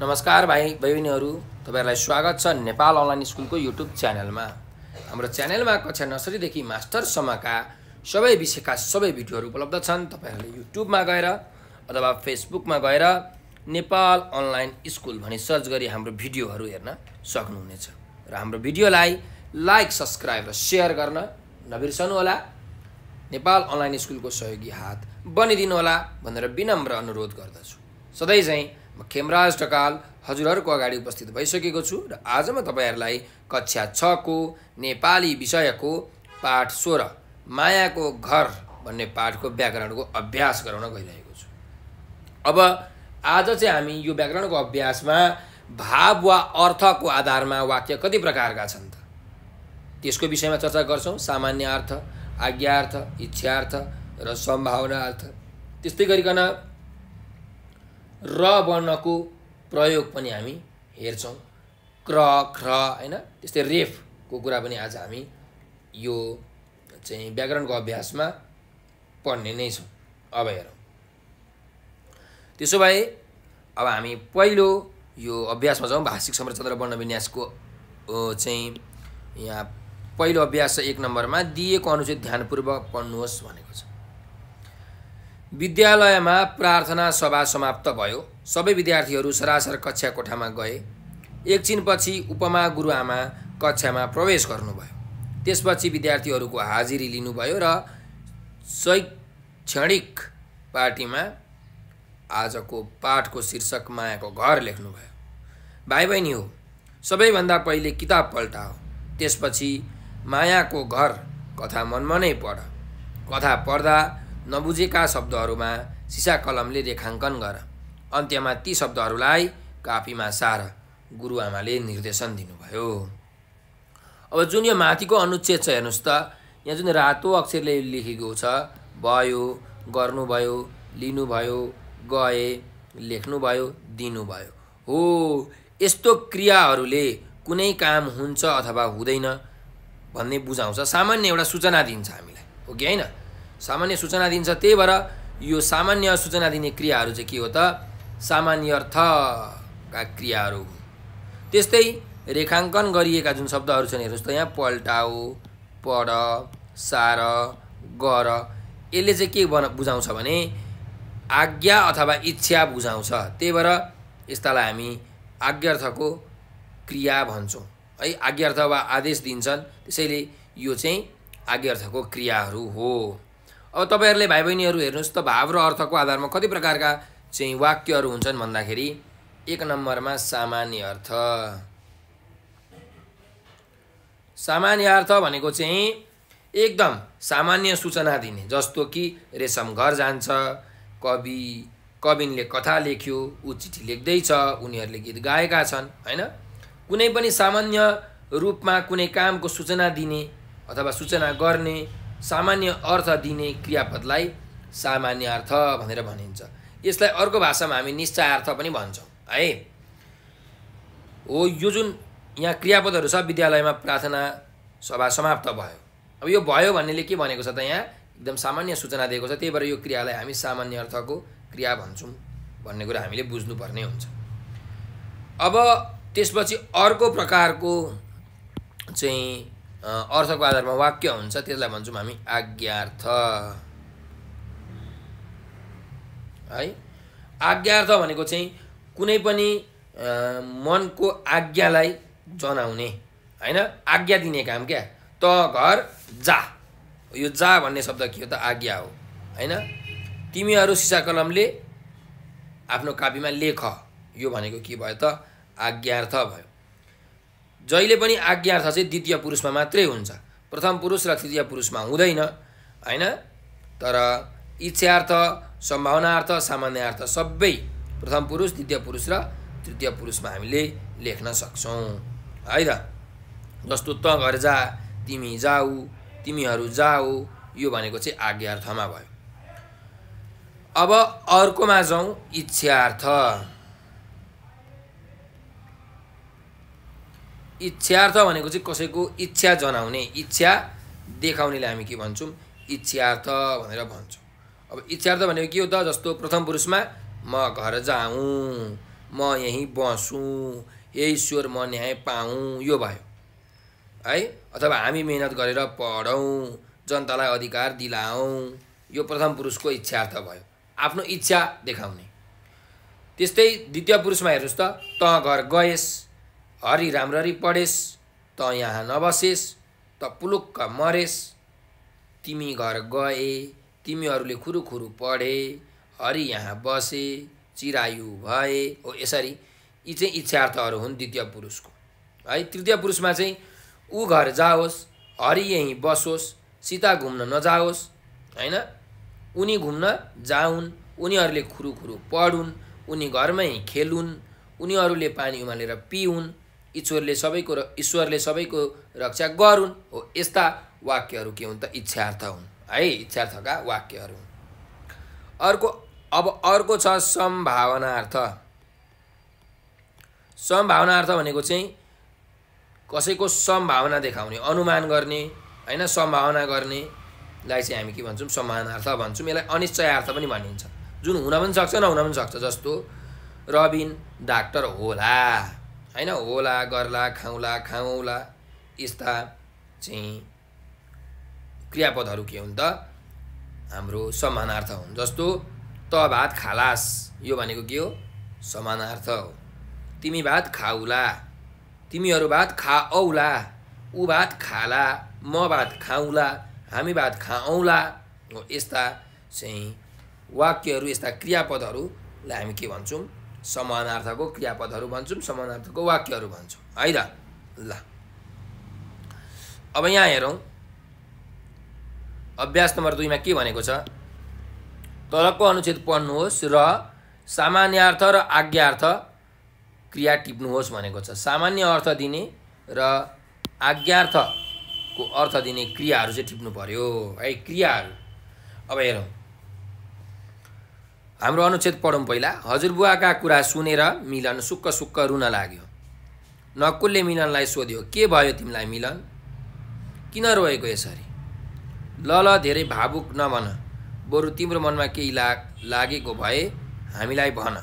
नमस्कार भाइ बहिनीहरू तपाईँहरूलाई स्वागत छ नेपाल अनलाइन स्कुलको युट्युब च्यानलमा हाम्रो च्यानलमा कक्षा नर्सरीदेखि मास्टरसम्मका सबै विषयका सबै भिडियोहरू उपलब्ध छन् तपाईँहरूले युट्युबमा गएर अथवा फेसबुकमा गएर नेपाल अनलाइन स्कुल भनी सर्च गरी हाम्रो भिडियोहरू हेर्न सक्नुहुनेछ र हाम्रो भिडियोलाई लाइक सब्सक्राइब र सेयर गर्न नबिर्सनु होला नेपाल अनलाइन स्कुलको सहयोगी हात बनिदिनु होला भनेर विनम्र अनुरोध गर्दछु सधैँ चाहिँ म खेमराज ढकाल हजुरहरूको अगाडि उपस्थित भइसकेको छु र आज म तपाईँहरूलाई कक्षा छको नेपाली विषयको पाठ सोह्र मायाको घर भन्ने पाठको व्याकरणको अभ्यास गराउन गइरहेको छु अब आज चाहिँ हामी यो व्याकरणको अभ्यासमा भाव वा अर्थको आधारमा वाक्य कति प्रकारका छन् त त्यसको विषयमा चर्चा गर्छौँ सामान्य अर्थ आज्ञार्थ इच्छार्थ र सम्भावना अर्थ त्यस्तै गरिकन र वर्णको प्रयोग पनि हामी हेर्छौँ क्र ख्र होइन त्यस्तै रेफको कुरा पनि आज हामी यो चाहिँ व्याकरणको अभ्यासमा पढ्ने नै छौँ अब हेरौँ त्यसो भए अब हामी पहिलो यो अभ्यासमा जाउँ भाषिक संरचना र वर्णविन्यासको चाहिँ यहाँ पहिलो अभ्यास एक नम्बरमा दिएको अनुच्छेद ध्यानपूर्वक पढ्नुहोस् भनेको छ विद्यालयमा प्रार्थना सभा समाप्त भयो सबै विद्यार्थीहरू सरासर कक्षा कोठामा गए एकछिनपछि उपमा गुरुआमा कक्षामा प्रवेश गर्नुभयो त्यसपछि विद्यार्थीहरूको हाजिरी लिनुभयो र शैक्षणिक पार्टीमा आजको पाठको शीर्षक मायाको घर लेख्नुभयो भाइ बहिनी हो सबैभन्दा पहिले किताब पल्टा हो त्यसपछि मायाको घर कथा मनमा नै पढ कथा पढ्दा नबुझेका शब्दहरूमा सिसा कलमले रेखाङ्कन गर अन्त्यमा ती शब्दहरूलाई कापीमा सार गुरुआमाले निर्देशन दिनुभयो अब जुन यो माथिको अनुच्छेद छ हेर्नुहोस् त यहाँ जुन रातो अक्षरले लेखेको छ भयो गर्नुभयो लिनुभयो गए लेख्नुभयो दिनुभयो हो यस्तो क्रियाहरूले कुनै काम हुन्छ अथवा हुँदैन भन्ने बुझाउँछ सामान्य एउटा सूचना दिन्छ हामीलाई हो कि होइन सामान्य सूचना दिन्छ त्यही भएर यो सामान्य सूचना दिने क्रियाहरू चाहिँ के हो त सामान्य अर्थका क्रियाहरू त्यस्तै रेखाङ्कन गरिएका जुन शब्दहरू छन् हेर्नुहोस् त यहाँ पल्टाओ पढ सार गर यसले चाहिँ के बना बुझाउँछ भने आज्ञा अथवा इच्छा बुझाउँछ त्यही भएर यस्तालाई हामी आज्ञार्थको क्रिया भन्छौँ है आज्ञार्थ वा आदेश दिन्छन् त्यसैले यो चाहिँ आज्ञार्थको क्रियाहरू हो अब तपाईँहरूले भाइ बहिनीहरू हेर्नुहोस् त भाव र अर्थको आधारमा कति प्रकारका चाहिँ वाक्यहरू हुन्छन् भन्दाखेरि एक नम्बरमा सामान्य अर्थ सामान्य अर्थ भनेको चाहिँ एकदम सामान्य सूचना दिने जस्तो कि रेशम घर जान्छ कवि कविनले कथा लेख्यो ऊ चिठी लेख्दैछ उनीहरूले गीत गाएका छन् होइन कुनै पनि सामान्य रूपमा कुनै कामको सूचना दिने अथवा सूचना गर्ने सामान्य अर्थ दिने क्रियापदलाई सामान्य अर्थ भनेर भनिन्छ यसलाई अर्को भाषामा हामी निश्चार्थ पनि भन्छौँ है हो यो जुन यहाँ क्रियापदहरू छ विद्यालयमा प्रार्थना सभा समाप्त भयो अब यो भयो भन्नेले के भनेको छ त यहाँ एकदम सामान्य सूचना दिएको छ त्यही भएर यो क्रियालाई हामी सामान्य अर्थको क्रिया भन्छौँ भन्ने कुरा हामीले बुझ्नुपर्ने हुन्छ अब त्यसपछि अर्को प्रकारको चाहिँ अर्थको आधारमा वाक्य हुन्छ त्यसलाई भन्छौँ हामी आज्ञार्थ है आज्ञार्थ भनेको चाहिँ कुनै पनि मनको आज्ञालाई जनाउने होइन आज्ञा दिने काम क्या त घर जा यो जा भन्ने शब्द के हो त आज्ञा हो होइन तिमीहरू सिसा कलमले आफ्नो कापीमा लेख यो भनेको के भयो त आज्ञार्थ भयो जहिले पनि आज्ञार्थ चाहिँ द्वितीय पुरुषमा मात्रै हुन्छ प्रथम पुरुष र तृतीय पुरुषमा हुँदैन होइन तर इच्छार्थ सम्भावनार्थ सामान्यार्थ सबै प्रथम पुरुष द्वितीय पुरुष र तृतीय पुरुषमा हामीले लेख्न सक्छौँ है त जस्तो त घर जा तिमी जाऊ तिमीहरू जाऊ यो भनेको चाहिँ आज्ञार्थमा भयो अब अर्कोमा जाउँ इच्छार्थ इच्छार्थ भनेको चाहिँ कसैको इच्छा जनाउने इच्छा देखाउनेलाई हामी के भन्छौँ इच्छार्थ भनेर भन्छौँ अब इच्छार्थ भनेको के हो त जस्तो प्रथम पुरुषमा म घर जाउँ म यहीँ बसौँ यही ईश्वर म न्याय पाऊँ यो भयो है अथवा हामी मेहनत गरेर पढौँ जनतालाई अधिकार दिलाउँ यो प्रथम पुरुषको इच्छार्थ भयो आफ्नो इच्छा देखाउने त्यस्तै द्वितीय पुरुषमा हेर्नुहोस् त तँ घर गएस हरि राम्ररी पढेस् त यहाँ नबसेस् त पुलुक्क मरेस् तिमी घर गए तिमीहरूले खुरुखुरु पढे हरि यहाँ बसे चिरायु भए हो यसरी यी चाहिँ इच्छार्थहरू हुन् द्वितीय पुरुषको है तृतीय पुरुषमा चाहिँ ऊ घर जाओस् हरि यहीँ बसोस् सीता घुम्न नजाओस् होइन उनी घुम्न जाउन् उनीहरूले खुरुखुरु पढुन् उनी घरमै खेलुन् उनीहरूले पानी उमालेर पिउन् ईश्वरले सबैको ईश्वरले सबैको रक्षा गरून् हो यस्ता वाक्यहरू के हुन् त इच्छार्थ हुन् है इच्छार्थका वाक्यहरू अर्को अब अर्को छ सम्भावनार्थ सम्भावनार्थ भनेको चाहिँ कसैको सम्भावना देखाउने अनुमान गर्ने होइन सम्भावना गर्नेलाई चाहिँ हामी के भन्छौँ सम्भावनार्थ भन्छौँ यसलाई अनिश्चयार्थ पनि भनिन्छ जुन हुन पनि सक्छ नहुन पनि सक्छ जस्तो रबिन डाक्टर होला होइन होला गर्ला खाउँला खाउँला यस्ता चाहिँ क्रियापदहरू के हुन् त हाम्रो समानार्थ हुन् जस्तो त भात खालास यो भनेको के हो समानार्थ हो तिमी भात खाउला तिमीहरू भात खाऔला ऊ भात खाला म भात खाउला हामी भात खाऔँला हो यस्ता चाहिँ वाक्यहरू यस्ता क्रियापदहरूलाई हामी के भन्छौँ समानार्थको क्रियापदहरू भन्छौँ समानार्थको वाक्यहरू भन्छौँ है त ल अब यहाँ हेरौँ अभ्यास नम्बर दुईमा के भनेको छ तलको अनुच्छेद पढ्नुहोस् र सामान्यार्थ र आज्ञार्थ क्रिया टिप्नुहोस् भनेको छ सामान्य अर्थ दिने र आज्ञार्थको अर्थ दिने क्रियाहरू चाहिँ टिप्नु पऱ्यो है क्रियाहरू अब हेरौँ हाम्रो अनुच्छेद पढौँ पहिला हजुरबुवाका कुरा सुनेर मिलन सुक्क सुक्क रुन लाग्यो नकुलले मिलनलाई सोध्यो के भयो तिमीलाई मिलन किन रोएको यसरी ल ल धेरै भावुक नभन बरु तिम्रो मनमा केही ला लागेको भए हामीलाई भन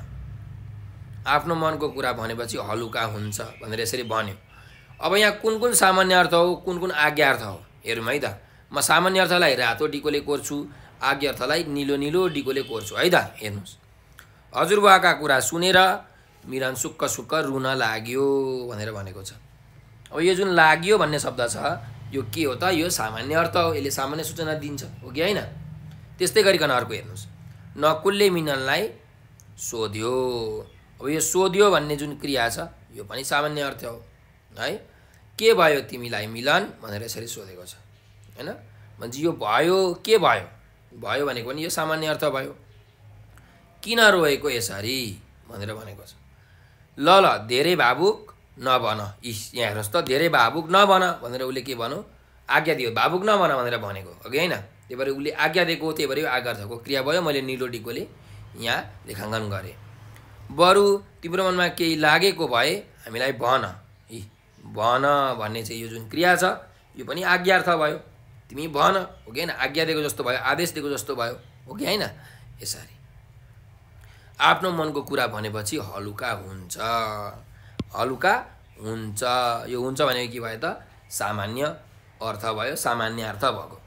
आफ्नो मनको कुरा भनेपछि हलुका हुन्छ भनेर यसरी भन्यो अब यहाँ कुन कुन सामान्य अर्थ हो कुन कुन आज्ञा अर्थ हो हेरौँ है त म सामान्य अर्थलाई रातो डिकोले कोर्छु आज्ञार्थलाई निलो निलो डिगोले कोर्छु है त हेर्नुहोस् हजुरबाका कुरा सुनेर मिरन सुक्क सुक्क रुन लाग्यो भनेर भनेको छ अब यो जुन लाग्यो भन्ने शब्द छ यो के हो त यो सामान्य अर्थ हो यसले सामान्य सूचना दिन्छ हो कि होइन त्यस्तै गरिकन अर्को हेर्नुहोस् नकुलले मिननलाई सोध्यो अब यो सोध्यो भन्ने जुन क्रिया छ यो पनि सामान्य अर्थ हो है के भयो तिमीलाई मिलन भनेर यसरी सोधेको छ होइन भन्छ यो भयो के भयो भयो भनेको नि यो सामान्य अर्थ भयो किन रोएको यसरी भनेर भनेको छ ल ल धेरै भावुक नभन इस यहाँ हेर्नुहोस् त धेरै भावुक नभन भनेर उसले के भनौँ आज्ञा दियो भावुक नभन भनेर भनेको हो अघि होइन त्यही भएर उसले आज्ञा दिएको त्यही भएर यो आज्ञार्थको क्रिया भयो मैले निलोटीकोले यहाँ रेखाङ्कन गरेँ बरु तिम्रो मनमा केही लागेको भए हामीलाई भन इ भन भन्ने चाहिँ यो जुन क्रिया छ यो पनि आज्ञार्थ भयो तिमी भन हो कि होइन आज्ञा दिएको जस्तो भयो आदेश दिएको जस्तो भयो हो कि होइन यसरी आफ्नो मनको कुरा भनेपछि हलुका हुन्छ हलुका हुन्छ यो हुन्छ भनेको के भयो त सामान्य अर्थ भयो सामान्य अर्थ भएको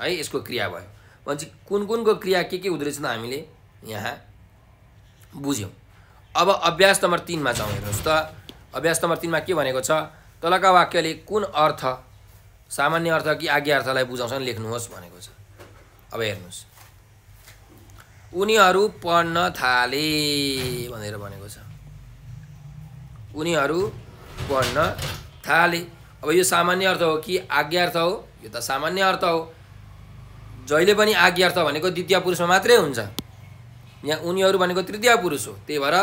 है यसको क्रिया भयो भनेपछि कुन कुनको क्रिया के के हुँदो रहेछ त हामीले यहाँ बुझ्यौँ अब अभ्यास नम्बर तिनमा जाउँ हेर्नुहोस् त अभ्यास नम्बर तिनमा के भनेको छ तलका वाक्यले कुन अर्थ सामान्य अर्थ कि आज्ञा अर्थलाई बुझाउँछन् लेख्नुहोस् भनेको छ अब हेर्नुहोस् उनीहरू पढ्न थाले भनेर भनेको छ उनीहरू पढ्न थाले अब यो सामान्य अर्थ हो कि आज्ञा अर्थ हो यो त सामान्य अर्थ हो जहिले पनि आज्ञा अर्थ भनेको द्वितीय पुरुषमा मात्रै हुन्छ यहाँ उनीहरू भनेको तृतीय पुरुष हो त्यही भएर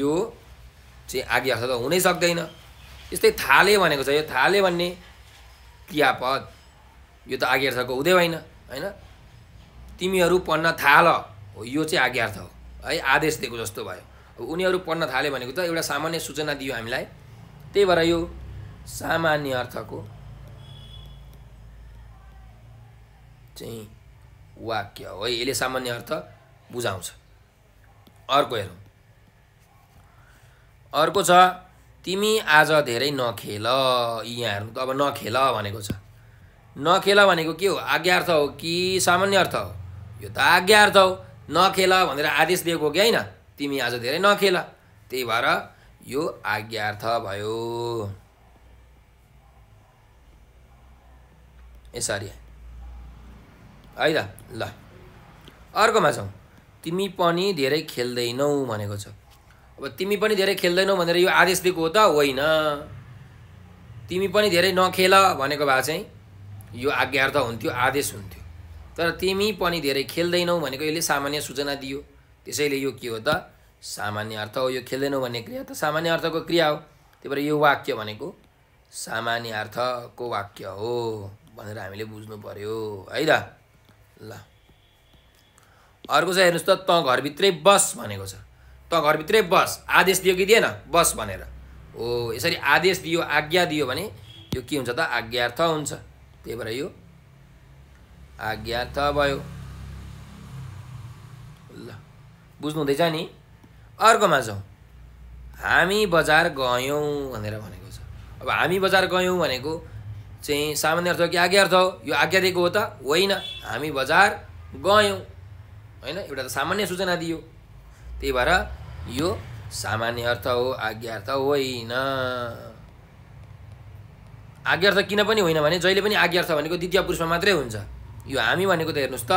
यो चाहिँ आज्ञा अर्थ त हुनै सक्दैन यस्तै थाले भनेको छ यो थाले भन्ने क्रियापद यो त आज्ञार्थको हुँदै होइन होइन तिमीहरू पढ्न थाल हो यो चाहिँ आज्ञार्थ हो है आदेश दिएको जस्तो भयो उनीहरू पढ्न थाले भनेको त एउटा सामान्य सूचना दियो हामीलाई त्यही भएर यो सामान्य अर्थको चाहिँ वाक्य हो है यसले सामान्य अर्थ बुझाउँछ अर्को हेरौँ अर्को छ तिमी आज धेरै नखेल यहाँहरू त अब नखेल भनेको छ नखेल भनेको के हो आज्ञार्थ हो कि सामान्य अर्थ हो यो त आज्ञार्थ हो नखेल भनेर आदेश दिएको हो कि होइन तिमी आज धेरै नखेल त्यही भएर यो आज्ञार्थ भयो यसरी है त ल अर्कोमा छौ तिमी पनि धेरै खेल्दैनौ भनेको छ अब तिमी पनि धेरै खेल्दैनौ भनेर यो आदेश दिएको हो त होइन तिमी पनि धेरै नखेल भनेको भए चाहिँ यो आज्ञार्थ हुन्थ्यो आदेश हुन्थ्यो तर तिमी पनि धेरै खेल्दैनौ भनेको यसले सामान्य सूचना दियो त्यसैले यो के हो त सामान्य अर्थ हो यो खेल्दैनौ भन्ने क्रिया त सामान्य अर्थको क्रिया हो त्यही भएर यो वाक्य भनेको सामान्य अर्थको वाक्य हो भनेर हामीले बुझ्नु पऱ्यो है त ल अर्को चाहिँ हेर्नुहोस् त तँ घरभित्रै बस भनेको छ त घरभित्रै बस आदेश दियो कि दिएन बस भनेर हो यसरी आदेश दियो आज्ञा दियो भने यो के हुन्छ त आज्ञार्थ हुन्छ त्यही भएर यो आज्ञार्थ भयो ल बुझ्नु हुँदैछ नि अर्कोमा जाउँ हामी बजार गयौँ भनेर भनेको छ अब हामी बजार गयौँ भनेको चाहिँ सामान्य अर्थ हो कि आज्ञार्थ हो यो आज्ञा दिएको हो त होइन हामी बजार गयौँ होइन एउटा त सामान्य सूचना दियो त्यही भएर यो सामान्य अर्थ हो आज्ञार्थ अर्थ होइन आज्ञा अर्थ किन पनि होइन भने जहिले पनि आज्ञार्थ भनेको द्वितीय पुरुषमा मात्रै हुन्छ यो हामी भनेको त हेर्नुहोस् त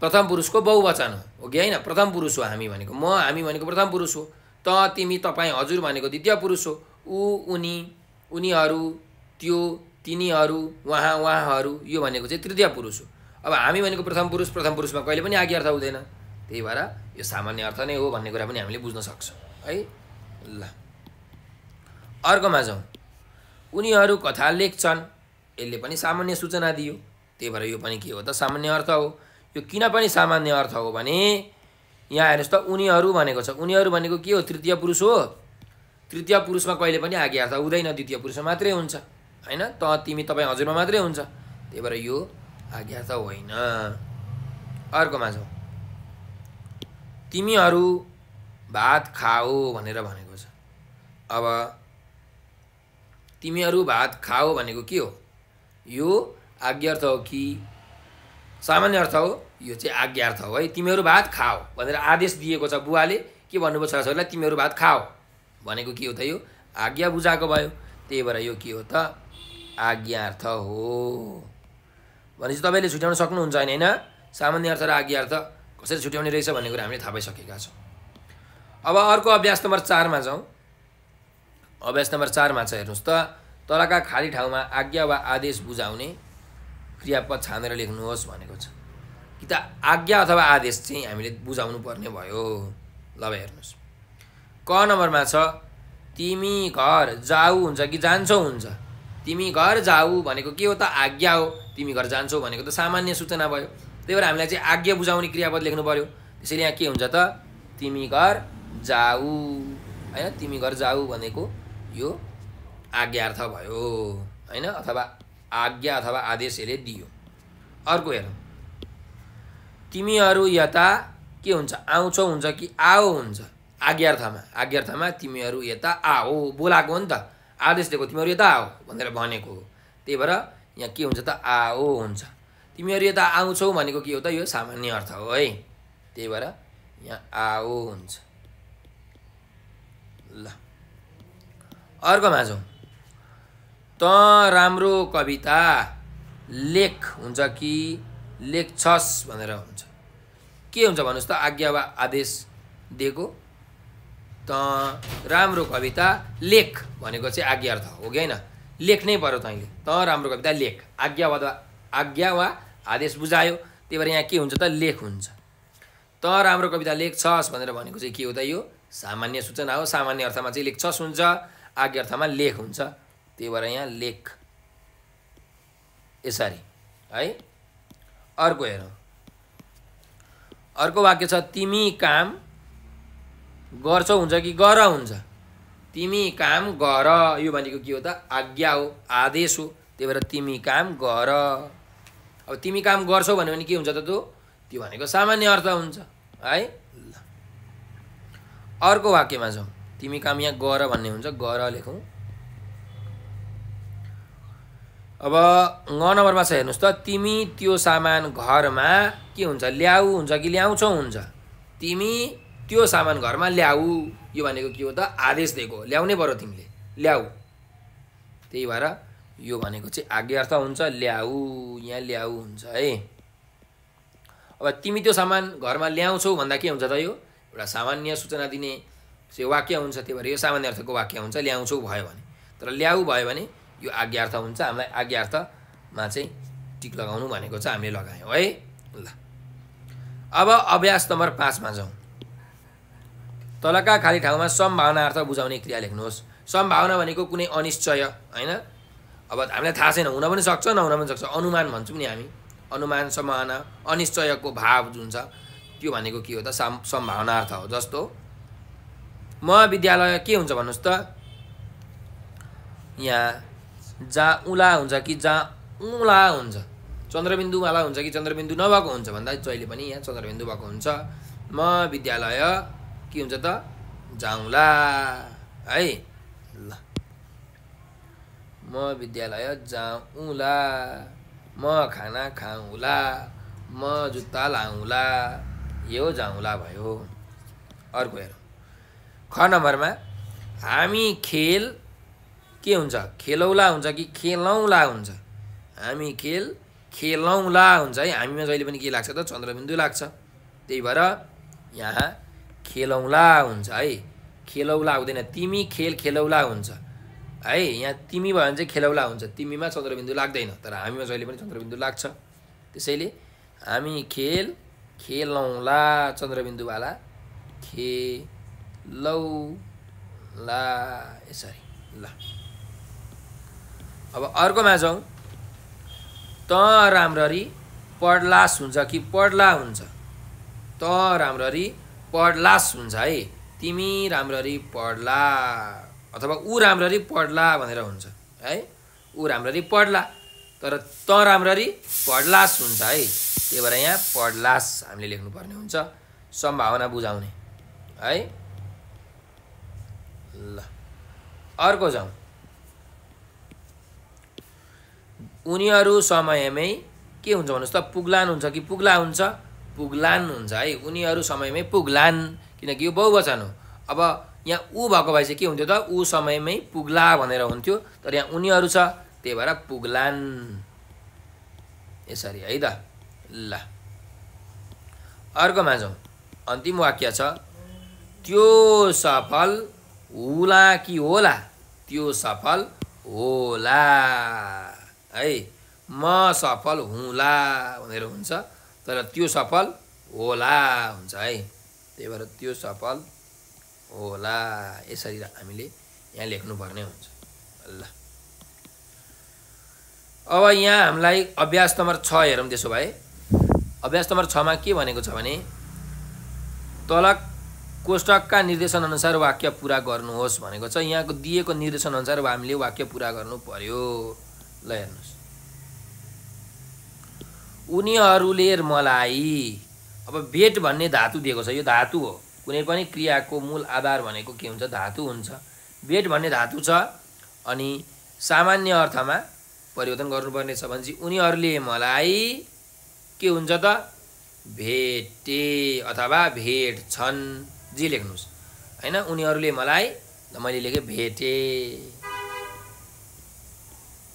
प्रथम पुरुषको बहुवचन हो कि होइन प्रथम पुरुष हो हामी भनेको म हामी भनेको प्रथम पुरुष हो त तिमी तपाईँ हजुर भनेको द्वितीय पुरुष हो ऊ उनी उनीहरू त्यो तिनीहरू उहाँ उहाँहरू यो भनेको चाहिँ तृतीय पुरुष हो अब हामी भनेको प्रथम पुरुष प्रथम पुरुषमा कहिले पनि आज्ञा हुँदैन त्यही भएर यो सामान्य अर्थ नै हो भन्ने कुरा पनि हामीले बुझ्न सक्छौँ है ल अर्कोमा जाउँ उनीहरू कथा लेख्छन् यसले पनि सामान्य सूचना दियो त्यही भएर यो पनि के हो त सामान्य अर्थ हो यो किन पनि सामान्य अर्थ हो भने यहाँ हेर्नुहोस् त उनीहरू भनेको छ उनीहरू भनेको के हो तृतीय पुरुष हो तृतीय पुरुषमा कहिले पनि आज्ञा अर्थ हुँदैन द्वितीय पुरुष मात्रै हुन्छ होइन त तिमी तपाईँ हजुरमा मात्रै हुन्छ त्यही भएर यो आज्ञा त होइन अर्कोमा जाउँ तिमीहरू भात खाओ भनेर भनेको छ अब तिमीहरू भात खाओ भनेको के हो यो आज्ञार्थ हो कि सामान्य अर्थ हो यो चाहिँ आज्ञार्थ हो है तिमीहरू भात खाओ भनेर आदेश दिएको छ बुवाले के भन्नुभयो छोराछोरीलाई तिमीहरू भात खाओ भनेको के हो त यो आज्ञा बुझाएको भयो त्यही भएर यो के हो त आज्ञार्थ हो भनेपछि तपाईँले छुट्याउन सक्नुहुन्छ होइन होइन सामान्य अर्थ र आज्ञार्थ कसरी छुट्याउने रहेछ भन्ने कुरा हामीले थाहा पाइसकेका छौँ अब अर्को अभ्यास नम्बर चारमा जाउँ अभ्यास नम्बर चारमा छ हेर्नुहोस् त तलका खाली ठाउँमा आज्ञा वा आदेश बुझाउने क्रियापद छानेर लेख्नुहोस् भनेको छ कि त आज्ञा अथवा आदेश चाहिँ हामीले बुझाउनु पर्ने भयो ल भाइ हेर्नुहोस् क नम्बरमा छ तिमी घर जाऊ हुन्छ कि जान्छौ हुन्छ तिमी घर जाऊ भनेको के हो त आज्ञा हो तिमी घर जान्छौ भनेको त सामान्य सूचना भयो त्यही भएर हामीलाई चाहिँ आज्ञा बुझाउने क्रियापद लेख्नु पऱ्यो त्यसैले यहाँ के हुन्छ त तिमी घर जाऊ होइन तिमी घर जाऊ भनेको यो आज्ञार्थ भयो होइन अथवा आज्ञा अथवा आदेश यसले दियो अर्को हेरौँ तिमीहरू यता के हुन्छ आउँछौ हुन्छ कि आओ हुन्छ आज्ञार्थमा आज्ञार्थमा तिमीहरू यता आओ बोलाएको हो नि त आदेश दिएको तिमीहरू यता आओ भनेर भनेको हो त्यही भएर यहाँ के हुन्छ त आओ हुन्छ तिमीहरू यता आउँछौ भनेको के हो त यो सामान्य अर्थ हो है त्यही भएर यहाँ आओ हुन्छ ल अर्कोमा जाउँ त राम्रो कविता लेख हुन्छ कि लेख्छस् भनेर हुन्छ के हुन्छ भन्नुहोस् त आज्ञा वा आदेश दिएको त राम्रो कविता लेख भनेको चाहिँ आज्ञा अर्थ हो कि होइन लेख्नै पऱ्यो तैँले त राम्रो कविता लेख आज्ञा वा आज्ञा वा आदेश बुझायो त्यही भएर यहाँ के हुन्छ त लेख हुन्छ त राम्रो कविता लेख छस् भनेर भनेको चाहिँ के हो त यो सामान्य सूचना हो सामान्य अर्थमा चाहिँ लेख्छस् हुन्छ आज्ञा अर्थमा लेख हुन्छ त्यही भएर यहाँ लेख यसरी है अर्को हेरौँ अर्को वाक्य छ तिमी काम गर्छौ हुन्छ कि गर हुन्छ तिमी काम गर यो भनेको के हो त आज्ञा हो आदेश हो त्यही भएर तिमी काम गर अब तिमी काम गर्छौ भन्यो भने के हुन्छ त त्यो त्यो भनेको सामान्य अर्थ हुन्छ है ल अर्को वाक्यमा जाउँ तिमी काम यहाँ गर भन्ने हुन्छ गर लेखौँ अब ङ नम्बरमा छ हेर्नुहोस् त तिमी त्यो सामान घरमा के हुन्छ ल्याऊ हुन्छ कि ल्याउँछौ हुन्छ तिमी त्यो सामान घरमा ल्याऊ यो भनेको के हो त आदेश दिएको ल्याउनै पर्यो तिमीले ल्याऊ त्यही भएर यो भनेको चाहिँ आज्ञार्थ हुन्छ ल्याऊ यहाँ ल्याऊ हुन्छ है अब तिमी त्यो सामान घरमा ल्याउँछौ भन्दा के हुन्छ त यो एउटा सामान्य सूचना दिने चाहिँ वाक्य हुन्छ त्यही भएर यो सामान्य अर्थको वाक्य हुन्छ ल्याउँछौ भयो भने तर ल्याऊ भयो भने यो आज्ञार्थ हुन्छ हामीलाई आज्ञार्थमा चाहिँ टिक लगाउनु भनेको चाहिँ हामीले लगायौँ है ल अब अभ्यास नम्बर पाँचमा जाउँ तलका खाली ठाउँमा सम्भावनार्थ बुझाउने क्रिया लेख्नुहोस् सम्भावना भनेको कुनै अनिश्चय होइन अब हामीलाई थाहा छैन हुन पनि सक्छ नहुन पनि सक्छ अनुमान भन्छौँ नि हामी अनुमान सम्भावना अनिश्चयको भाव जुन छ त्यो भनेको के हो त साम सम्भावनार्थ हो जस्तो महाविद्यालय के हुन्छ भन्नुहोस् त यहाँ जहाँ उला हुन्छ कि जहाँ उला हुन्छ चन्द्रबिन्दुवाला हुन्छ कि चन्द्रबिन्दु नभएको हुन्छ भन्दा जहिले पनि यहाँ चन्द्रबिन्दु भएको हुन्छ विद्यालय के हुन्छ त जाउँला है ल म विद्यालय जाउँला म खाना खाउँला म जुत्ता लाउँला यो जाउँला भयो अर्को हेरौँ ख नम्बरमा हामी खेल के हुन्छ खेलौला हुन्छ कि खेलौँला हुन्छ हामी खेल खेलौँला हुन्छ है हामीमा जहिले पनि के लाग्छ त चन्द्रबिन्दु लाग्छ त्यही भएर यहाँ खेलौँला हुन्छ है खेलौला हुँदैन तिमी खेल खेलौला हुन्छ है यहाँ तिमी भयो भने चाहिँ खेलौला हुन्छ तिमीमा चन्द्रबिन्दु लाग्दैन तर हामीमा जहिले पनि चन्द्रबिन्दु लाग्छ त्यसैले हामी खेल खेलौँला चन्द्रबिन्दुवाला ला यसरी ल अब अर्कोमा जाउँ त राम्ररी पढ्लास हुन्छ कि पढ्ला हुन्छ त राम्ररी पढ्लास हुन्छ है तिमी राम्ररी पढ्ला अथवा ऊ राम्ररी पढ्ला भनेर हुन्छ है ऊ राम्ररी पढ्ला तर त राम्ररी पढ्लास हुन्छ है त्यही भएर यहाँ पढ्लास हामीले लेख्नुपर्ने हुन्छ सम्भावना बुझाउने है ल अर्को जाउँ उनीहरू समयमै के हुन्छ भन्नुहोस् त पुग्लान हुन्छ कि पुग्ला हुन्छ पुग्लान हुन्छ है उनीहरू समयमै पुग्लान किनकि यो बहुवचन हो अब यहाँ ऊ भएको भए चाहिँ के हुन्थ्यो त ऊ समयमै पुग्ला भनेर हुन्थ्यो तर यहाँ उनीहरू छ त्यही भएर पुग्लान् यसरी है त ल अर्कोमा जाउँ अन्तिम वाक्य छ त्यो सफल हुला कि होला त्यो सफल होला है म सफल हुँला भनेर हुन्छ तर त्यो सफल होला हुन्छ है त्यही भएर त्यो सफल होला यसरी हामीले यहाँ लेख्नुपर्ने हुन्छ ल अब यहाँ हामीलाई अभ्यास नम्बर छ हेरौँ त्यसो भए अभ्यास नम्बर छमा के भनेको छ भने तल कोष्टकका निर्देशनअनुसार वाक्य पुरा गर्नुहोस् भनेको छ यहाँको दिएको निर्देशनअनुसार हामीले वाक्य पुरा गर्नु पर्यो ल हेर्नुहोस् उनीहरूले मलाई अब भेट भन्ने धातु दिएको छ यो धातु हो कुनै पनि क्रियाको मूल आधार भनेको के हुन्छ धातु हुन्छ वेट भन्ने धातु छ अनि सामान्य अर्थमा परिवर्तन गर्नुपर्ने छ भने उनीहरूले मलाई के हुन्छ त भेटे अथवा भेट छन् जे लेख्नुहोस् होइन उनीहरूले मलाई मैले लेखेँ भेटे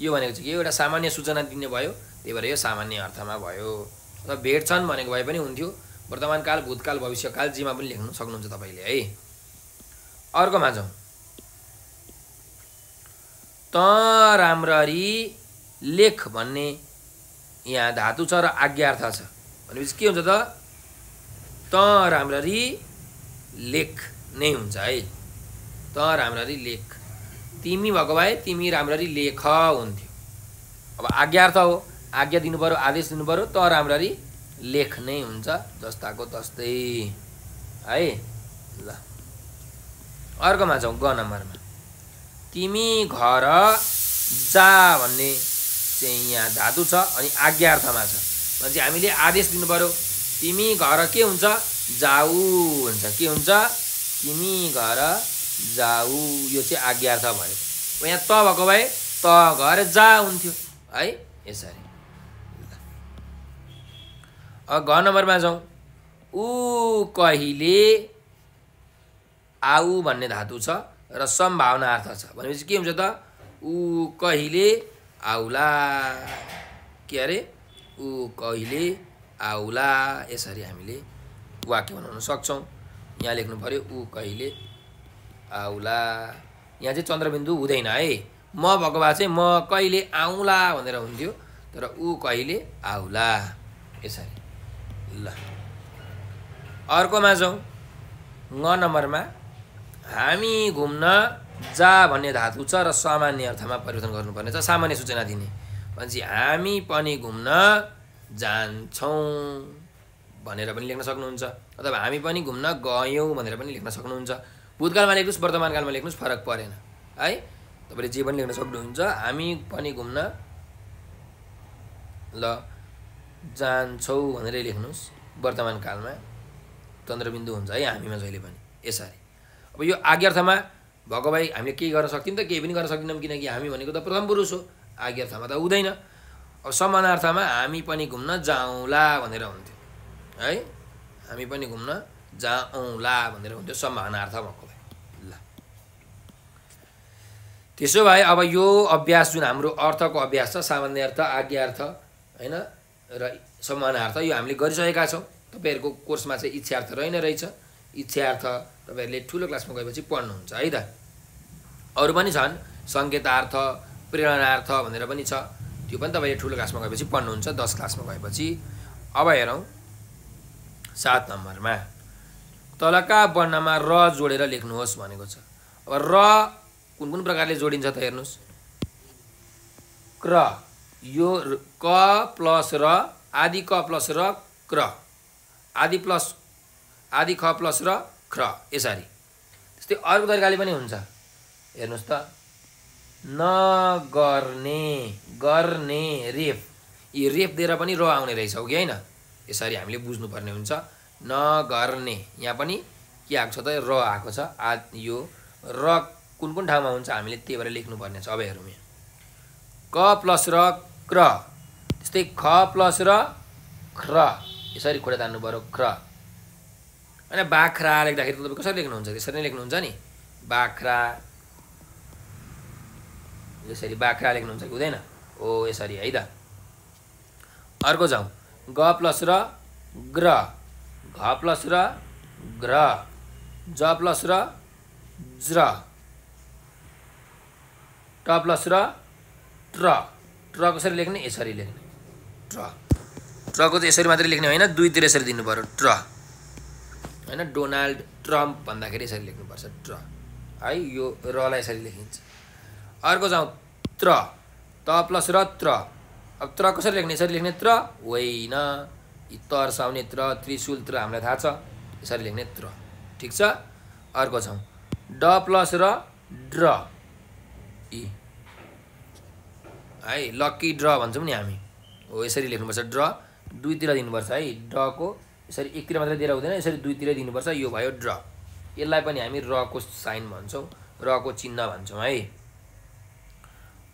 यो भनेको चाहिँ के एउटा सामान्य सूचना दिने भयो त्यही भएर यो सामान्य अर्थमा भयो अथवा भेट छन् भनेको भए पनि हुन्थ्यो वर्तमान काल भूतकाल भविष्यकाल जीमा पनि लेख्न सक्नुहुन्छ तपाईँले है अर्कोमा जाउँ त राम्ररी लेख भन्ने यहाँ धातु छ र आज्ञार्थ छ भनेपछि के हुन्छ त त राम्ररी लेख नै हुन्छ है त राम्ररी लेख तिमी भएको भए तिमी राम्ररी लेख हुन्थ्यो अब आज्ञार्थ हो आज्ञा दिनु पऱ्यो आदेश दिनु पऱ्यो त राम्ररी लेख नै हुन्छ जस्ताको तस्तै है ल अर्कोमा छौँ ग नम्बरमा तिमी घर जा भन्ने चाहिँ यहाँ धातु छ अनि आज्ञार्थमा छ भनेपछि हामीले आदेश दिनु पऱ्यो तिमी घर के हुन्छ जाऊ हुन्छ के हुन्छ तिमी घर जाऊ यो चाहिँ आज्ञार्थ भयो यहाँ त भएको भए त घर जा हुन्थ्यो है यसरी घ नम्बरमा जाउँ ऊ कहिले आउ भन्ने धातु छ र सम्भावना अर्थ छ भनेपछि के हुन्छ त ऊ कहिले आउला के अरे ऊ कहिले आउला यसरी हामीले वाक्य बनाउन सक्छौँ यहाँ लेख्नु पऱ्यो ऊ कहिले आउला यहाँ चाहिँ चन्द्रबिन्दु हुँदैन है म भएको भए चाहिँ म कहिले आउँला भनेर हुन्थ्यो तर ऊ कहिले आउला यसरी ल अर्कोमा जाउँ ङ नम्बरमा हामी घुम्न जा भन्ने धातु छ र सामान्य अर्थमा परिवर्तन गर्नुपर्ने छ सामान्य सूचना दिने भनेपछि हामी पनि घुम्न जान्छौँ भनेर पनि लेख्न सक्नुहुन्छ अथवा हामी पनि घुम्न गयौँ भनेर पनि लेख्न सक्नुहुन्छ भूतकालमा लेख्नुहोस् कालमा लेख्नुहोस् फरक परेन है तपाईँले जे पनि लेख्न सक्नुहुन्छ हामी पनि घुम्न ल जान्छौ भनेरै लेख्नुहोस् वर्तमान कालमा चन्द्रबिन्दु हुन्छ है हामीमा जहिले पनि यसरी अब यो आज्ञार्थमा भएको भाइ हामीले केही गर्न सक्थ्यौँ त केही पनि गर्न सक्दैनौँ किनकि हामी भनेको त प्रथम पुरुष हो आज्ञार्थमा त हुँदैन अब समानार्थमा हामी पनि घुम्न जाउँला भनेर हुन्थ्यो है हामी पनि घुम्न जाउँला भनेर हुन्थ्यो समानार्थ भएको भाइ ल त्यसो भए अब यो अभ्यास जुन हाम्रो अर्थको अभ्यास छ सामान्य आज्ञार्थ होइन र समानार्थ यो हामीले गरिसकेका छौँ तपाईँहरूको कोर्समा चाहिँ इच्छार्थ रहेन रहेछ इच्छार्थ तपाईँहरूले ठुलो क्लासमा गएपछि पढ्नुहुन्छ है त अरू पनि छन् सङ्केतार्थ प्रेरणार्थ भनेर पनि छ त्यो पनि तपाईँले ठुलो क्लासमा गएपछि पढ्नुहुन्छ दस क्लासमा गएपछि अब हेरौँ सात नम्बरमा तलका वर्णमा र जोडेर लेख्नुहोस् भनेको छ अब र कुन कुन प्रकारले जोडिन्छ त हेर्नुहोस् क्र यो क प्लस र आदि क प्लस र क्र आदि प्लस आदि ख प्लस र ख्र यसरी त्यस्तै अर्को तरिकाले पनि हुन्छ हेर्नुहोस् त नगर्ने गर्ने रेफ यो रेफ दिएर पनि र आउने रहेछ हो कि होइन यसरी हामीले बुझ्नुपर्ने हुन्छ नगर्ने यहाँ पनि के आएको छ त र आएको छ आ यो र कुन कुन ठाउँमा हुन्छ हामीले त्यही भएर लेख्नुपर्ने छ अब हेरौँ यहाँ क प्लस र क्र त्यस्तै ख प्लस र ख्र यसरी खुट्टा तान्नु पऱ्यो ख्र होइन बाख्रा लेख्दाखेरि तपाईँ कसरी लेख्नुहुन्छ त्यसरी नै लेख्नुहुन्छ नि बाख्रा यसरी बाख्रा लेख्नुहुन्छ कि हुँदैन ओ यसरी है त अर्को जाउँ ग प्लस र ग्र घ प्लस र ग्र ज प्लस र ज्र ट प्लस र ट्र ट्र कसरी लेख्ने यसरी लेख्ने ट्र ट्रको चाहिँ यसरी मात्रै लेख्ने होइन दुईतिर यसरी दिनु पऱ्यो ट्र होइन डोनाल्ड ट्रम्प भन्दाखेरि यसरी लेख्नुपर्छ ट्र है यो रलाई यसरी लेखिन्छ अर्को जाउँ त्र त प्लस र त्र अब त्र कसरी लेख्ने यसरी लेख्ने त्र होइन तर्साउने त्र त्रिशुल त्र हामीलाई थाहा छ यसरी लेख्ने त्र ठिक छ अर्को छौँ ड प्लस र ड्र यी है लक्की ड्र भन्छौँ नि हामी हो यसरी लेख्नुपर्छ ड्र दुईतिर दिनुपर्छ है ड्रको यसरी एकतिर मात्रै दिएर हुँदैन यसरी दुईतिर दिनुपर्छ यो भयो ड्र यसलाई पनि हामी रको साइन भन्छौँ रको चिन्ह भन्छौँ है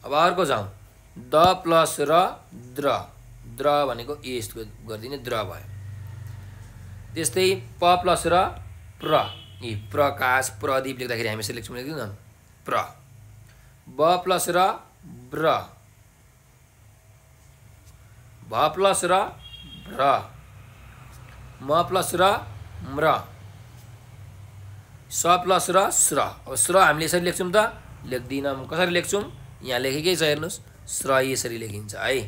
अब अर्को जाउँ द प्लस र द्र द्र भनेको ए यस्तो गरिदिने द्र भयो त्यस्तै प प्लस र प्र यी प्रकाश प्रदीप लेख्दाखेरि हामी यसरी लेख्छौँ लेख्दैनौँ प्र ब प्लस र ब्र भ प्लस र भ्र म प्लस र म्र स प्लस र स्र अब स्र हामीले यसरी लेख्छौँ त म कसरी लेख्छौँ यहाँ लेखेकै छ हेर्नुहोस् स्र यसरी लेखिन्छ है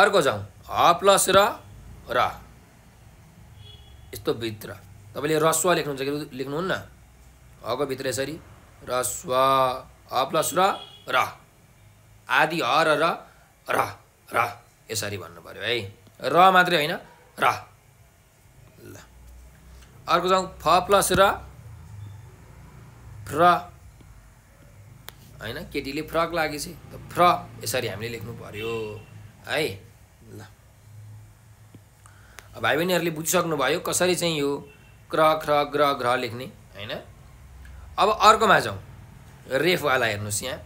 अर्को जाउँ ह प्लस र र यस्तो भित्र तपाईँले रस्व लेख्नुहुन्छ कि लेख्नुहुन्न हको भित्र यसरी रस्व ह प्लस र र आदि ह र र र यसरी भन्नु पऱ्यो है र मात्रै होइन र ल अर्को जाउँ फ प्लस र फ्र होइन केटीले फ्रक लागेपछि त फ्र यसरी हामीले लेख्नु पऱ्यो है ल भाइ बहिनीहरूले बुझिसक्नुभयो कसरी चाहिँ यो क्र ख्र ग्र ग्रह लेख्ने होइन अब अर्कोमा जाउँ रेफवाला हेर्नुहोस् यहाँ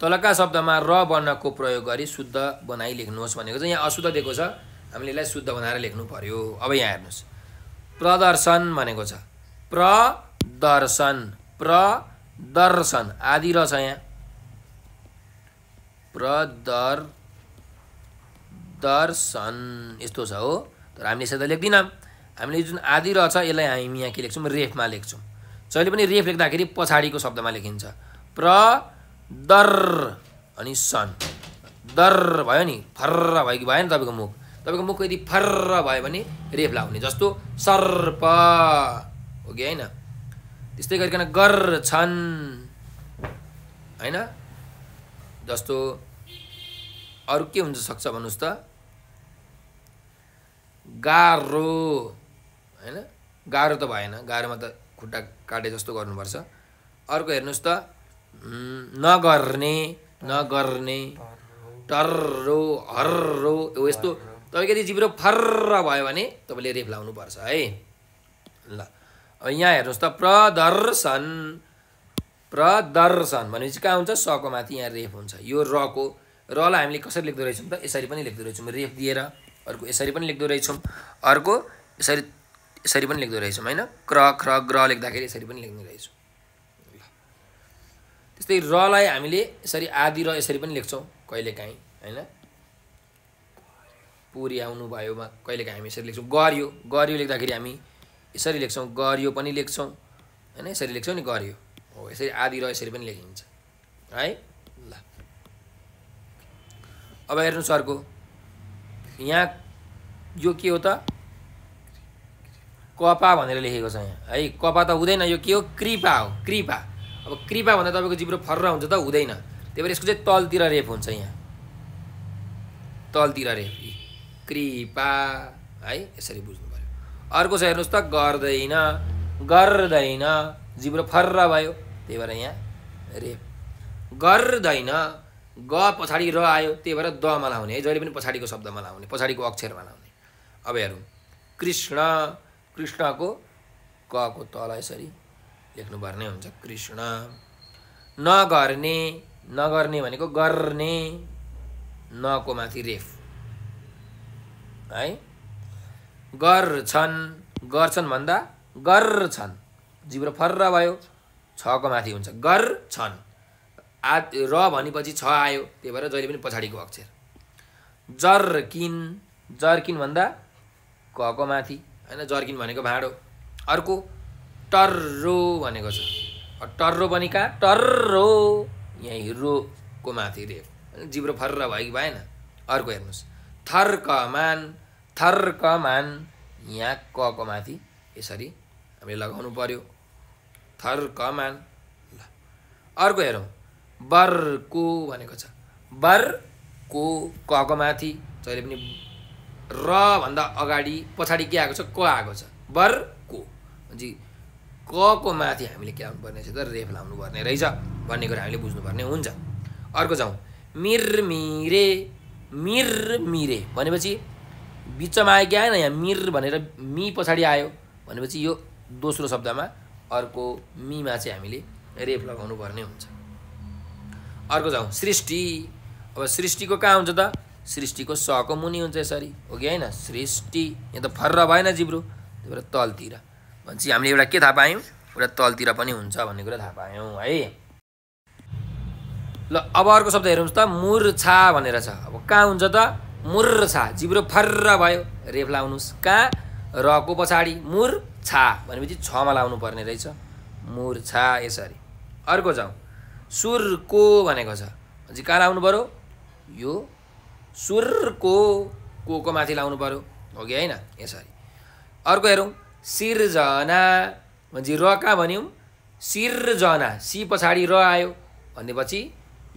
तलका शब्दमा र वर्णको प्रयोग गरी शुद्ध बनाई लेख्नुहोस् भनेको चाहिँ यहाँ अशुद्ध दिएको छ हामीले यसलाई शुद्ध बनाएर लेख्नु पर्यो अब यहाँ हेर्नुहोस् प्रदर्शन भनेको छ प्रदर्शन प्रदर्शन आदि र छ यहाँ प्रदर दर्शन यस्तो छ हो तर हामीले यसरी त लेख्दैनौँ हामीले जुन आदि रहेछ यसलाई हामी यहाँ के लेख्छौँ रेफमा लेख्छौँ जहिले पनि रेफ लेख्दाखेरि पछाडिको शब्दमा लेखिन्छ प्र दर अनि सन दर भयो नि फर्र भयो कि भएन तपाईँको मुख तपाईँको मुख यदि फर्र भयो भने रेफ लाउने जस्तो सर्प हो कि होइन त्यस्तै गरिकन गर छन् होइन जस्तो अरू के हुन्छ सक्छ भन्नुहोस् त गाह्रो होइन गाह्रो त भएन गाह्रोमा त खुट्टा काटे जस्तो गर्नुपर्छ अर्को हेर्नुहोस् त नगर्ने नगर्ने टर्रो हर्रो यस्तो अलिकति जिब्रो फर्र भयो भने तपाईँले रेप लाउनुपर्छ है ल अब यहाँ हेर्नुहोस् त प्रदर्शन प्रदर्शन भनेपछि कहाँ हुन्छ सको माथि यहाँ रेप हुन्छ यो रको रलाई हामीले कसरी लेख्दो रहेछौँ त यसरी पनि लेख्दो रहेछौँ रेप दिएर अर्को यसरी पनि लेख्दो रहेछौँ अर्को यसरी यसरी पनि लेख्दो रहेछौँ होइन क्र ख्र ग्र लेख्दाखेरि यसरी पनि लेख्ने रहेछौँ त्यस्तै रलाई हामीले यसरी आदि र यसरी पनि लेख्छौँ कहिलेकाहीँ होइन पुरी आउनुभयोमा कहिलेकाहीँ हामी यसरी लेख्छौँ गर्यो गर्यो लेख्दाखेरि हामी यसरी लेख्छौँ गर्यो पनि लेख्छौँ होइन यसरी लेख्छौँ नि गर्यो हो यसरी आदि र यसरी पनि लेखिन्छ है ल अब हेर्नुहोस् अर्को यहाँ यो के हो त कपा भनेर लेखेको छ यहाँ है कपा त हुँदैन यो के हो कृपा हो कृपा अब कृपा भन्दा तपाईँको जिब्रो फर्र हुन्छ त हुँदैन त्यही भएर यसको चाहिँ तलतिर रेप हुन्छ यहाँ तलतिर रेप कृपा है यसरी बुझ्नु पऱ्यो अर्को छ हेर्नुहोस् त गर्दैन गर्दैन जिब्रो फर्र भयो त्यही भएर यहाँ रेप गर्दैन ग पछाडि र आयो त्यही भएर दमा लाउने है जहिले पनि पछाडिको शब्दमा लाउने पछाडिको अक्षरमा लाउने अब हेरौँ कृष्ण कृष्णको कको तल यसरी लेख्नुपर्ने हुन्छ कृष्ण नगर्ने नगर्ने भनेको गर्ने नको माथि रेफ है गर्छन् गर्छन् भन्दा गर्छन् जिब्रो फर्र भयो छको माथि हुन्छ गर्छन् आ र भनेपछि छ आयो त्यही भएर जहिले पनि पछाडिको अक्षर जर्किन जर्किन भन्दा कको माथि होइन जर्किन भनेको भाँडो अर्को टर्रो भनेको छ टर्रो पनि कहाँ टर्रो यहाँ हिरोको माथि रे जिब्रो फर्र भयो कि भएन अर्को हेर्नुहोस् थर्कमान थर्कमान यहाँ कको माथि यसरी हामीले लगाउनु पर्यो थर्कमान ल अर्को हेरौँ बर्को भनेको छ बर्को कको माथि जहिले पनि र भन्दा अगाडि पछाडि के आएको छ क आएको छ बर्को जी क को माथि हामीले के लाउनु पर्ने रहेछ त रेफ लाउनु पर्ने रहेछ भन्ने कुरा हामीले बुझ्नुपर्ने हुन्छ अर्को जाउँ मिर मिरे मिर मिरे भनेपछि बिचमा आयो कि आएन यहाँ मिर भनेर मि पछाडि आयो भनेपछि यो दोस्रो शब्दमा अर्को मिमा चाहिँ हामीले रेफ लगाउनु पर्ने हुन्छ अर्को जाउँ सृष्टि अब सृष्टिको कहाँ हुन्छ त सृष्टिको सको मुनि हुन्छ यसरी हो कि होइन सृष्टि यहाँ त फर्र भएन जिब्रो त्यही भएर तलतिर भनेपछि हामीले एउटा के थाहा पायौँ एउटा तलतिर पनि हुन्छ भन्ने कुरा थाहा पायौँ है ल अब अर्को शब्द हेरौँ त मुर्छा भनेर छ अब कहाँ हुन्छ त मुर्छा जिब्रो फर्र भयो रेफ लाउनुहोस् कहाँ रको पछाडि मुर्छा भनेपछि छमा लाउनु पर्ने रहेछ मुर्छा यसरी अर्को जाउँ सुरको भनेको छ चाहिँ कहाँ लाउनु पऱ्यो यो सुरको को को माथि लाउनु पऱ्यो हो कि होइन यसरी अर्को हेरौँ सिर्जना भन्छ र कहाँ भन्यौँ सिर्जना सी पछाडि र आयो भनेपछि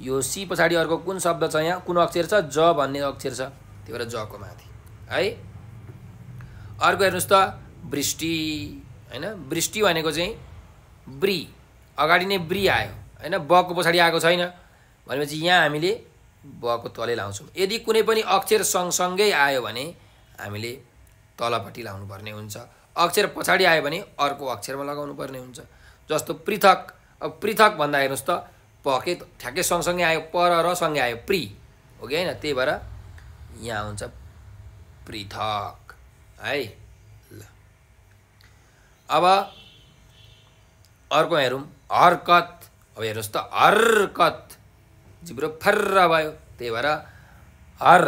यो सी पछाडि अर्को कुन शब्द छ यहाँ कुन अक्षर छ ज भन्ने अक्षर छ त्यही भएर जको माथि है अर्को हेर्नुहोस् त वृष्टि होइन वृष्टि भनेको चाहिँ ब्री अगाडि नै ब्री आयो होइन बको पछाडि आएको छैन भनेपछि यहाँ हामीले बको तलै लाउँछौँ यदि कुनै पनि अक्षर सँगसँगै आयो भने हामीले तलपट्टि लाउनुपर्ने हुन्छ अक्षर पछाडि आयो भने अर्को अक्षरमा लगाउनु पर्ने हुन्छ जस्तो पृथक अब पृथक भन्दा हेर्नुहोस् त पके ठ्याक्कै सँगसँगै आयो पर र सँगै आयो प्री ओके होइन त्यही भएर यहाँ हुन्छ पृथक है ल अब अर्को हेरौँ हरकत अब हेर्नुहोस् त हरकत जिब्रो फर्र भयो त्यही भएर हर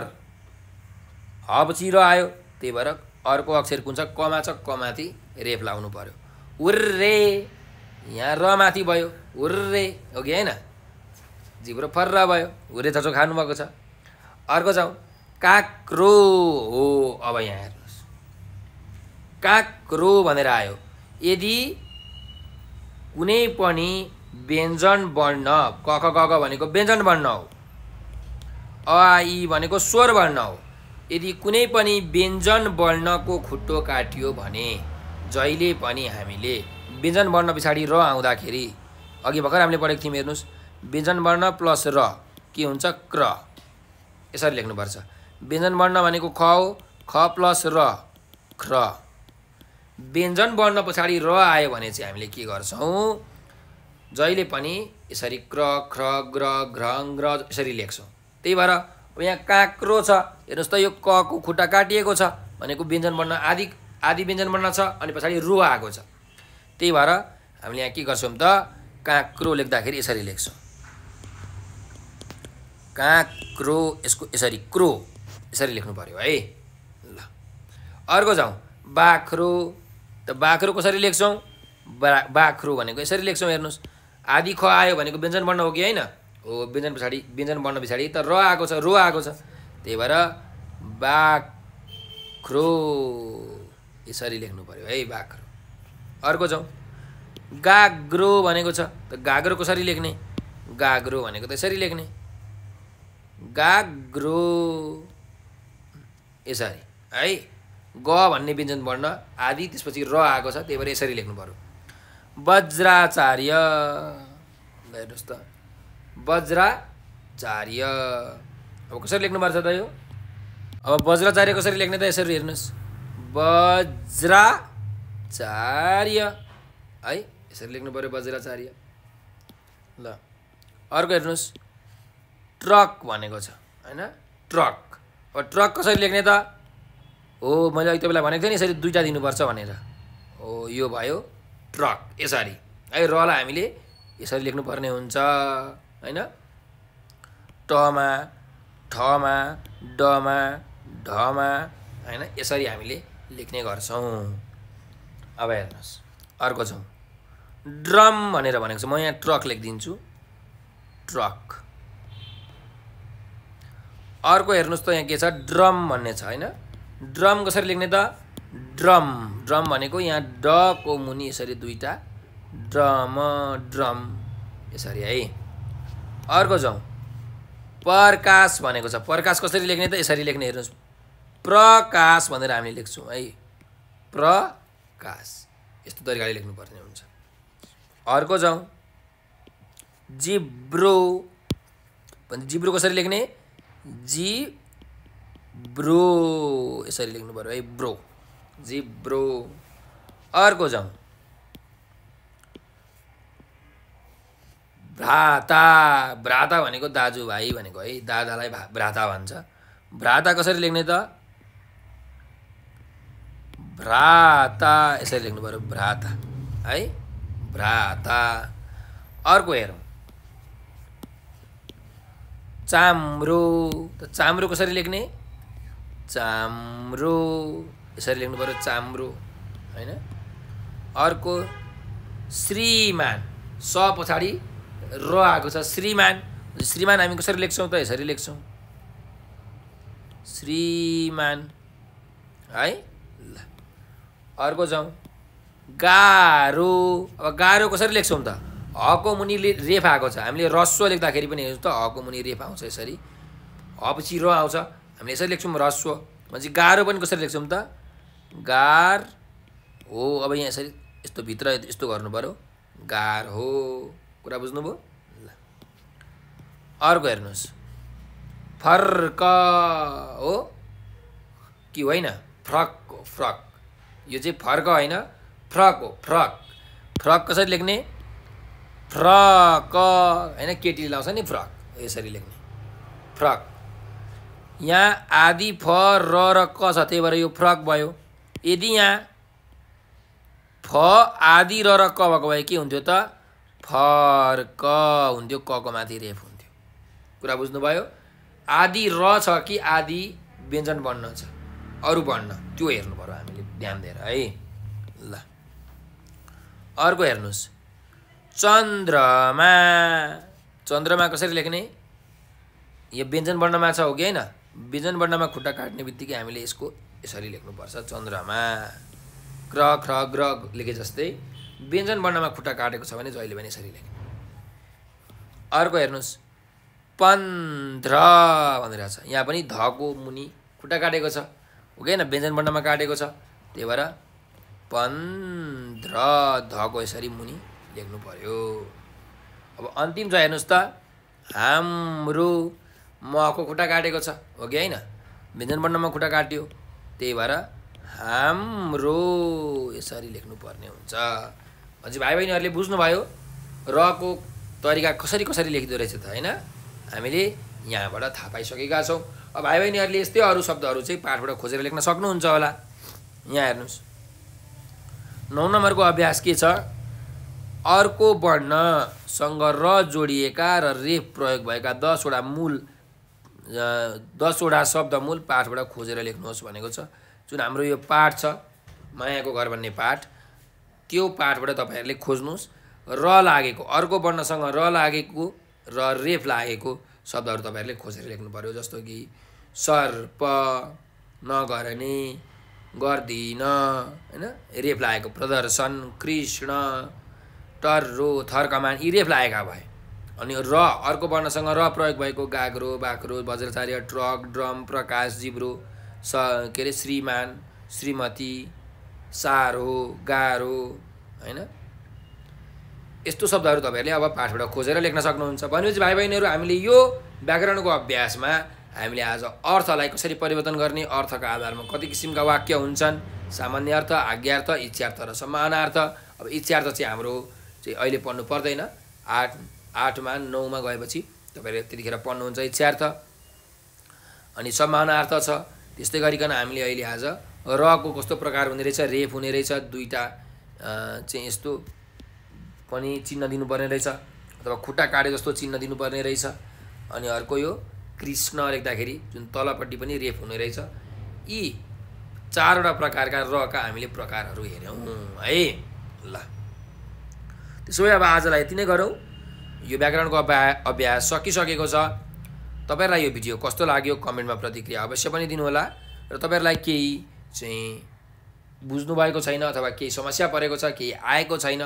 हपछि र आयो त्यही भएर अर्को अक्षर कुन छ कमा छ कमाथि रेफ लाउनु पर्यो उर्रे यहाँ र माथि भयो उर्रे हो कि होइन जिब्रो फर्र भयो उर्रे चचो खानुभएको छ अर्को छ काक्रो हो अब यहाँ हेर्नुहोस् काक्रो भनेर आयो यदि कुनै पनि व्यञ्जन वर्ण क ख ग भनेको व्यञ्जन वर्ण हो अ भनेको स्वर वर्ण हो यदि कुनै पनि व्यञ्जन वर्णको खुट्टो काटियो भने जहिले पनि हामीले व्यञ्जन वर्ण पछाडि र आउँदाखेरि अघि भर्खर हामीले पढेको थियौँ हेर्नुहोस् व्यञ्जन वर्ण प्लस र के हुन्छ क्र यसरी लेख्नुपर्छ व्यञ्जन वर्ण भनेको ख हो ख प्लस र ख्र व्यञ्जन वर्ण पछाडि र आयो भने चाहिँ हामीले के गर्छौँ जहिले पनि यसरी क्र ख्र ग्र घ्र ग्र यसरी लेख्छौँ त्यही भएर अब यहाँ काँक्रो छ हेर्नुहोस् त यो कको खुट्टा काटिएको छ भनेको व्यञ्जन वर्ण आदि आदि व्यञ्जन वर्ण छ अनि पछाडि रु आएको छ त्यही भएर हामीले यहाँ के गर्छौँ त काँक्रो लेख्दाखेरि यसरी लेख्छौँ काँक्रो यसको यसरी क्रो यसरी लेख्नु पऱ्यो है ल अर्को जाउँ बाख्रो त बाख्रो कसरी लेख्छौँ बा बाख्रो भनेको यसरी लेख्छौँ हेर्नुहोस् आदि ख आयो भनेको व्यञ्जन वर्ण हो कि होइन हो व्यञ्जन पछाडि व्यञ्जन बन्न पछाडि त र आएको छ रो आएको छ त्यही भएर बाख्रो यसरी लेख्नु पऱ्यो है बाख्रो अर्को छौँ गाग्रो भनेको छ त गाग्रो कसरी लेख्ने गाग्रो भनेको त यसरी लेख्ने गाग्रो यसरी है ग भन्ने व्यञ्जन वर्ण आदि त्यसपछि र आएको छ त्यही भएर यसरी लेख्नु पऱ्यो वज्राचार्य हेर्नुहोस् त वज्राचार्य अब कसरी लेख्नु पर्छ त यो अब वज्राचार्य कसरी लेख्ने त यसरी हेर्नुहोस् वज्राचार्य है यसरी लेख्नु पऱ्यो वज्राचार्य ल अर्को हेर्नुहोस् ट्रक भनेको छ होइन ट्रक अब ट्रक कसरी लेख्ने त हो मैले अघि तपाईँलाई भनेको थिएँ नि यसरी दुइटा दिनुपर्छ भनेर हो यो भयो ट्रक यसरी है रलाई हामीले यसरी लेख्नुपर्ने हुन्छ होइन टमा ठमा डमा ढमा होइन यसरी हामीले लेख्ने गर्छौँ अब हेर्नुहोस् अर्को छौँ ड्रम भनेर भनेको छु म यहाँ ट्रक लेखिदिन्छु ट्रक अर्को हेर्नुहोस् त यहाँ के छ ड्रम भन्ने छ होइन ड्रम कसरी लेख्ने त ड्रम ड्रम भनेको यहाँ डको मुनि यसरी दुईवटा ड्रम ड्रम यसरी है अर्को जाउँ प्रकाश भनेको छ प्रकाश कसरी लेख्ने त यसरी लेख्ने हेर्नुहोस् प्रकाश भनेर हामी लेख्छौँ है प्रकाश यस्तो तरिकाले लेख्नुपर्ने हुन्छ अर्को जाउँ जिब्रो भने जिब्रो कसरी लेख्ने जी ब्रो यसरी लेख्नु पऱ्यो है ब्रो जिब्रो अर्को जाउँ भ्राता भ्राता भनेको दाजुभाइ भनेको है दादालाई भा भ्राता भन्छ भ्राता कसरी लेख्ने त भ्राता यसरी लेख्नु पऱ्यो भ्राता है भ्राता अर्को हेरौँ चाम्रो त चाम्रो कसरी लेख्ने चाम्रो यसरी लेख्नु पऱ्यो चाम्रो होइन अर्को श्रीमान स पछाडि र आएको छ श्रीमान श्रीमान हामी कसरी लेख्छौँ त यसरी लेख्छौँ श्रीमान है ल अर्को जाउँ गाह्रो अब गाह्रो कसरी लेख्छौँ त हको मुनि रेफ आएको छ हामीले रस्व लेख्दाखेरि पनि हेर्छौँ त हको मुनि रेफ आउँछ यसरी हपछि र आउँछ हामीले यसरी लेख्छौँ रस्व भनेपछि गाह्रो पनि कसरी लेख्छौँ त गार हो अब यहाँ यसरी यस्तो भित्र यस्तो गर्नु पऱ्यो गार हो कुरा बुझ्नुभयो ल अर्को हेर्नुहोस् फर्क हो कि होइन फ्रक हो फ्रक यो चाहिँ फर्क होइन फ्रक हो फ्रक फ्रक कसरी लेख्ने फ्रक होइन केटीले लाउँछ नि फ्रक यसरी लेख्ने फ्रक यहाँ आदि फ र र क छ त्यही भएर यो फ्रक भयो यदि यहाँ फ आदि र र क भएको भए के हुन्थ्यो त फर क हुन्थ्यो क को माथि रेफ हुन्थ्यो कुरा बुझ्नुभयो आदि र छ कि आदि व्यञ्जन बन्न छ अरू बन्न त्यो हेर्नु पऱ्यो हामीले ध्यान दिएर है ल अर्को हेर्नुहोस् चन्द्रमा चन्द्रमा कसरी लेख्ने यो व्यञ्जन वर्णमा छ हो कि होइन व्यञ्जन वर्णमा खुट्टा काट्ने बित्तिकै हामीले यसको यसरी लेख्नुपर्छ चन्द्रमा ग्रह ख्र ग्र लेखे जस्तै व्यञ्जन वर्णमा खुट्टा काटेको छ भने जहिले पनि यसरी लेख्ने अर्को हेर्नुहोस् पन्ध्र छ यहाँ पनि धको मुनि खुट्टा काटेको छ हो कि व्यञ्जन वर्णमा काटेको छ त्यही भएर पन्ध्र धको यसरी मुनि लेख्नु पर्यो अब अन्तिम छ हेर्नुहोस् त हाम्रो मको खुट्टा काटेको छ हो कि होइन व्यञ्जन वर्णमा खुट्टा काट्यो त्यही भएर हाम्रो यसरी लेख्नुपर्ने हुन्छ हजुर भाइ बहिनीहरूले बुझ्नुभयो रको तरिका कसरी कसरी लेखिँदो रहेछ त होइन हामीले यहाँबाट थाहा पाइसकेका छौँ अब भाइ बहिनीहरूले यस्तै अरू शब्दहरू चाहिँ पाठबाट खोजेर लेख्न सक्नुहुन्छ होला यहाँ हेर्नुहोस् नौ नम्बरको अभ्यास के छ अर्को वर्णसँग र जोडिएका र रे प्रयोग भएका दसवटा मूल दसवटा शब्द मूल पाठबाट खोजेर लेख्नुहोस् भनेको छ जुन हाम्रो यो पाठ छ मायाको घर भन्ने पाठ त्यो पाठबाट तपाईँहरूले खोज्नुहोस् र लागेको अर्को वर्णसँग र लागेको र रेफ लागेको शब्दहरू तपाईँहरूले खोजेर लेख्नु पऱ्यो जस्तो कि सर्प नगरने गर्दिन होइन रेफ लागेको प्रदर्शन कृष्ण टर्रो थर्कमान यी रेफ लागेका भए अनि र अर्को वर्णसँग र प्रयोग भएको गाग्रो बाख्रो बज्रचार्य ट्रक ड्रम प्रकाश जिब्रो स के अरे श्रीमान श्रीमती साह्रो गाह्रो होइन यस्तो शब्दहरू तपाईँहरूले अब पाठबाट खोजेर लेख्न सक्नुहुन्छ भनेपछि भाइ बहिनीहरू हामीले यो व्याकरणको अभ्यासमा हामीले आज अर्थलाई कसरी परिवर्तन गर्ने अर्थका आधारमा कति किसिमका वाक्य हुन्छन् सामान्य अर्थ आज्ञार्थ इच्छार्थ र सम्मानार्थ अब इच्छार्थ चाहिँ हाम्रो चाहिँ अहिले पढ्नु पर्दैन आठ आठमा नौमा गएपछि तपाईँहरूले त्यतिखेर पढ्नुहुन्छ इच्छार्थ अनि सम्मानार्थ छ त्यस्तै गरिकन हामीले अहिले आज रको कस्तो प्रकार हुने रहेछ रेफ हुने रहेछ दुईवटा चाहिँ यस्तो पनि चिन्ह दिनुपर्ने रहेछ अथवा खुट्टा काटे जस्तो चिन्ह दिनुपर्ने रहेछ अनि अर्को यो कृष्ण लेख्दाखेरि जुन तलपट्टि पनि रेफ हुने रहेछ यी चारवटा प्रकारका रका हामीले प्रकारहरू हेऱ्यौँ है ल त्यसो भए अब आजलाई यति नै गरौँ यो ब्याकग्राउन्डको अभ्या अभ्यास सकिसकेको छ तपाईँहरूलाई यो भिडियो कस्तो लाग्यो कमेन्टमा प्रतिक्रिया अवश्य पनि दिनुहोला र तपाईँहरूलाई केही चाहिँ बुझ्नुभएको छैन अथवा केही समस्या परेको छ केही आएको छैन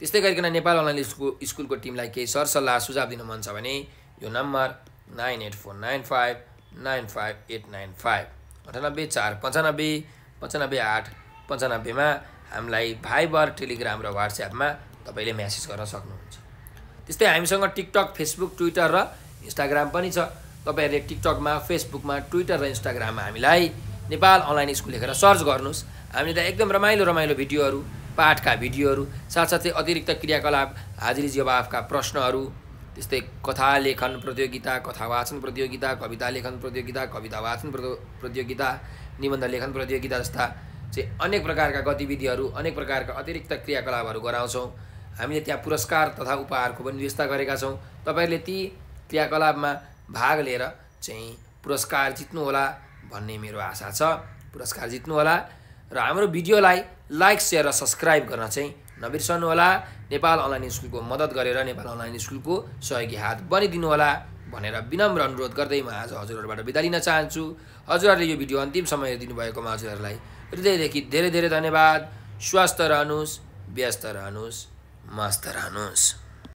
त्यस्तै गरिकन नेपाल अनलाइन स्कुल स्कुलको टिमलाई केही सरसल्लाह सुझाव दिनु मन छ भने यो number nine eight four nine five nine five eight nine five अन्ठानब्बे चार पन्चानब्बे पन्चानब्बे आठ पन्चानब्बेमा हामीलाई भाइबर टेलिग्राम र वाट्सएपमा तपाईँले म्यासेज गर्न सक्नुहुन्छ त्यस्तै हामीसँग टिकटक फेसबुक ट्विटर र इन्स्टाग्राम पनि छ तपाईँहरूले टिकटकमा फेसबुकमा ट्विटर र इन्स्टाग्राममा हामीलाई नेपाल अनलाइन स्कुल लेखेर सर्च गर्नुहोस् हामीले त एकदम रमाइलो रमाइलो भिडियोहरू पाठका भिडियोहरू साथसाथै अतिरिक्त क्रियाकलाप हाजिरी जवाफका प्रश्नहरू त्यस्तै कथा लेखन प्रतियोगिता कथा वाचन प्रतियोगिता कविता लेखन प्रतियोगिता कविता वाचन प्रतियोगिता निबन्ध लेखन प्रतियोगिता जस्ता चाहिँ अनेक प्रकारका गतिविधिहरू अनेक प्रकारका अतिरिक्त क्रियाकलापहरू गराउँछौँ हामीले त्यहाँ पुरस्कार तथा उपहारको पनि व्यवस्था गरेका छौँ तपाईँहरूले ती क्रियाकलापमा भाग लिएर चाहिँ पुरस्कार जित्नुहोला भन्ने मेरो आशा छ पुरस्कार जित्नुहोला र हाम्रो भिडियोलाई लाइक सेयर र सब्सक्राइब गर्न चाहिँ नबिर्सनु होला नेपाल अनलाइन स्कुलको मद्दत गरेर नेपाल अनलाइन स्कुलको सहयोगी हात बनिदिनु होला भनेर विनम्र अनुरोध गर्दै म आज हजुरहरूबाट बिदा लिन चाहन्छु हजुरहरूले यो भिडियो अन्तिम समय दिनुभएकोमा हजुरहरूलाई हृदयदेखि धेरै धेरै धन्यवाद स्वस्थ रहनुहोस् व्यस्त रहनुहोस् मस्त रहनुहोस्